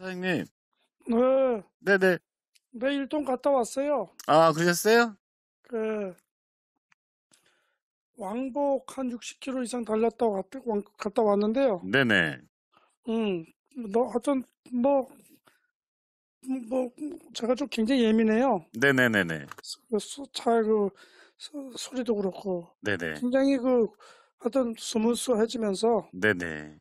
사장님. 네. 네네. 네, 일동 갔다 왔어요. 아, 그러셨어요? 그, 왕복 한 60km 이상 달렸다고 갔다, 갔다 왔는데요. 네네. 음, 너, 하여튼, 뭐, 뭐, 제가 좀 굉장히 예민해요. 네네네네. 수, 그 차, 그, 소, 소리도 그렇고. 네네. 굉장히 그, 하여튼 스무스해지면서. 네네.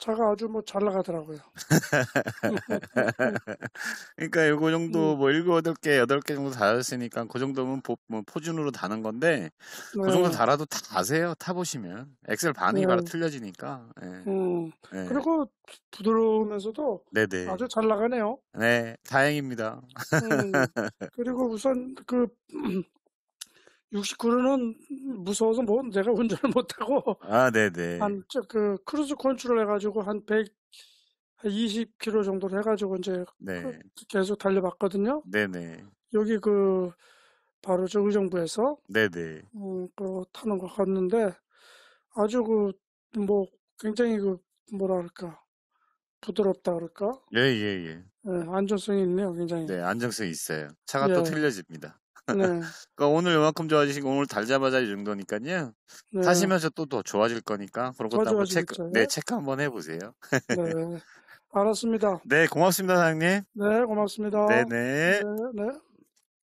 차가 아주 뭐 잘 나가더라고요. 그러니까 요거 정도 음. 뭐 일곱 개 여덟 개 정도 달았으니까 그 정도면 보, 뭐 포준으로 다는 건데 네. 그 정도 네. 달아도 다아세요타 보시면 엑셀 반응이 네. 바로 틀려지니까. 네. 음. 예. 그리고 부드러우면서도 네네. 아주 잘 나가네요. 네, 다행입니다. 음. 그리고 우선 그 69는 로 무서워서 뭐 내가 운전을 못하고 아 네네 한그 크루즈 컨트롤 해가지고 한 100, 20km 정도 해가지고 이제 네. 그, 계속 달려봤거든요. 네네 여기 그 바로 저 의정부에서 네네 음, 그 타는 거 갔는데 아주 그 뭐 굉장히 그 뭐라 그럴까 부드럽다 그럴까 예 예예 예, 예. 예, 안전성이 있네요 굉장히 네 안정성이 있어요 차가 또 예. 틀려집니다 그 오늘 요만큼 좋아지신거 오늘 달자마자이 정도니까요. 네. 사시면서 또 더 좋아질 거니까 그런 것도 한번 체크, 네, 예? 체크 한번 해보세요. 네. 알았습니다. 네, 고맙습니다, 사장님. 네, 고맙습니다. 네네. 네, 네. 네, 네.